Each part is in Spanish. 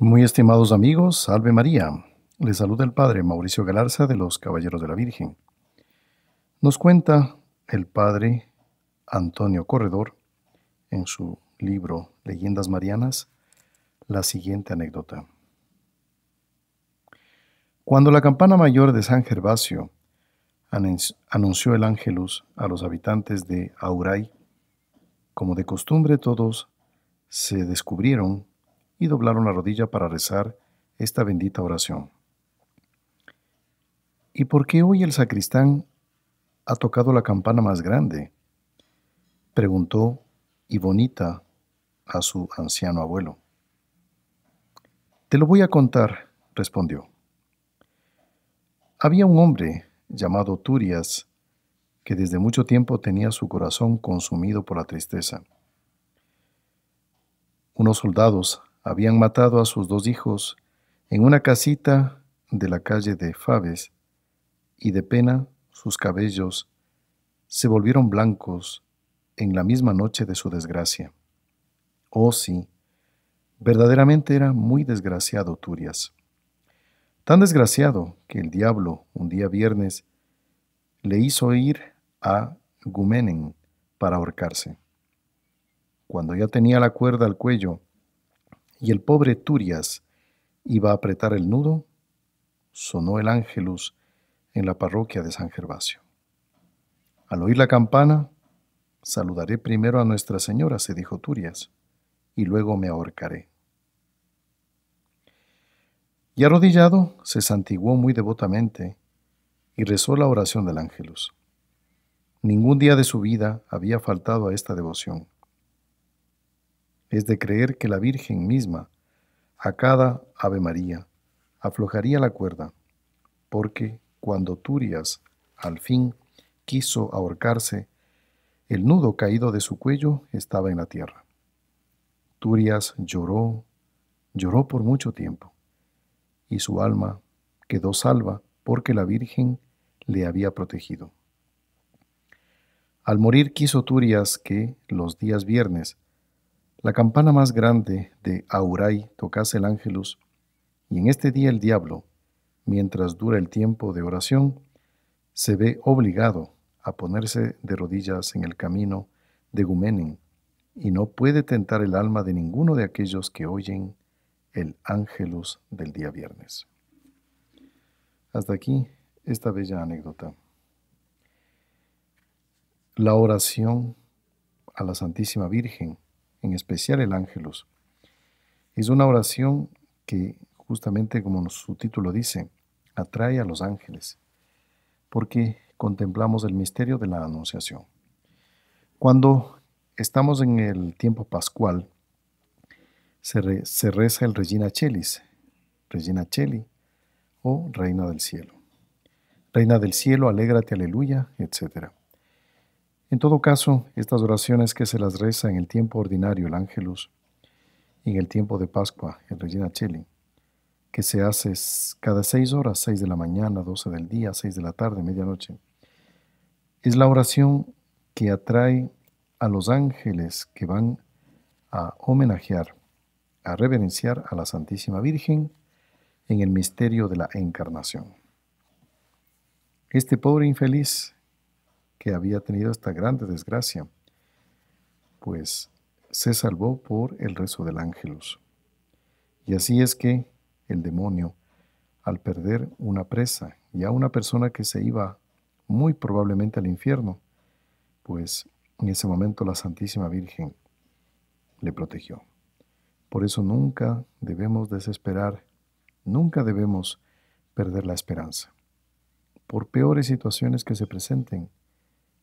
Muy estimados amigos, salve María. Les saluda el Padre Mauricio Galarza de los Caballeros de la Virgen. Nos cuenta el Padre Antonio Corredor en su libro Leyendas Marianas la siguiente anécdota. Cuando la campana mayor de San Gervasio anunció el ángelus a los habitantes de Auray, como de costumbre todos se descubrieron y doblaron la rodilla para rezar esta bendita oración. ¿Y por qué hoy el sacristán ha tocado la campana más grande? preguntó y bonita, a su anciano abuelo. Te lo voy a contar, respondió. Había un hombre llamado Turias que desde mucho tiempo tenía su corazón consumido por la tristeza. Unos soldados habían matado a sus dos hijos en una casita de la calle de Faves, y de pena sus cabellos se volvieron blancos en la misma noche de su desgracia. Oh sí, verdaderamente era muy desgraciado Turias. Tan desgraciado que el diablo, un día viernes, le hizo ir a Gumenen para ahorcarse. Cuando ya tenía la cuerda al cuello, y el pobre Turias iba a apretar el nudo, sonó el ángelus en la parroquia de San Gervasio. Al oír la campana, saludaré primero a Nuestra Señora, se dijo Turias, y luego me ahorcaré. Y arrodillado, se santiguó muy devotamente y rezó la oración del ángelus. Ningún día de su vida había faltado a esta devoción es de creer que la Virgen misma, a cada Ave María, aflojaría la cuerda, porque cuando Turias, al fin, quiso ahorcarse, el nudo caído de su cuello estaba en la tierra. Turias lloró, lloró por mucho tiempo, y su alma quedó salva porque la Virgen le había protegido. Al morir quiso Turias que, los días viernes, la campana más grande de Auray tocase el ángelus, y en este día el diablo, mientras dura el tiempo de oración, se ve obligado a ponerse de rodillas en el camino de Gumenen, y no puede tentar el alma de ninguno de aquellos que oyen el ángelus del día viernes. Hasta aquí esta bella anécdota. La oración a la Santísima Virgen en especial el ángelus. Es una oración que, justamente como su título dice, atrae a los ángeles, porque contemplamos el misterio de la anunciación. Cuando estamos en el tiempo pascual, se, reza el Regina chelis Regina Cheli, o Reina del Cielo. Reina del Cielo, alégrate, aleluya, etc. En todo caso, estas oraciones que se las reza en el tiempo ordinario el Ángelus en el tiempo de Pascua el Regina Cheli, que se hace cada seis horas, seis de la mañana, doce del día, seis de la tarde, medianoche, es la oración que atrae a los ángeles que van a homenajear, a reverenciar a la Santísima Virgen en el misterio de la encarnación. Este pobre infeliz había tenido esta grande desgracia, pues se salvó por el rezo del ángelus. Y así es que el demonio, al perder una presa y a una persona que se iba muy probablemente al infierno, pues en ese momento la Santísima Virgen le protegió. Por eso nunca debemos desesperar, nunca debemos perder la esperanza. Por peores situaciones que se presenten,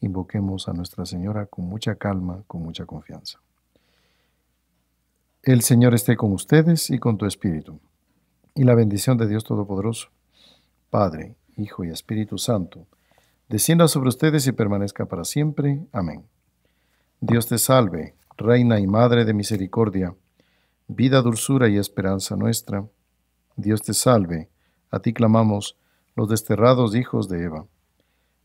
invoquemos a Nuestra Señora con mucha calma, con mucha confianza. El Señor esté con ustedes y con tu espíritu. Y la bendición de Dios Todopoderoso, Padre, Hijo y Espíritu Santo, descienda sobre ustedes y permanezca para siempre. Amén. Dios te salve, Reina y Madre de Misericordia, vida, dulzura y esperanza nuestra. Dios te salve, a ti clamamos los desterrados hijos de Eva.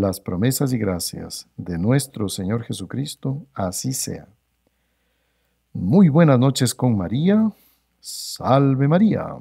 las promesas y gracias de nuestro Señor Jesucristo, así sea. Muy buenas noches con María. Salve María.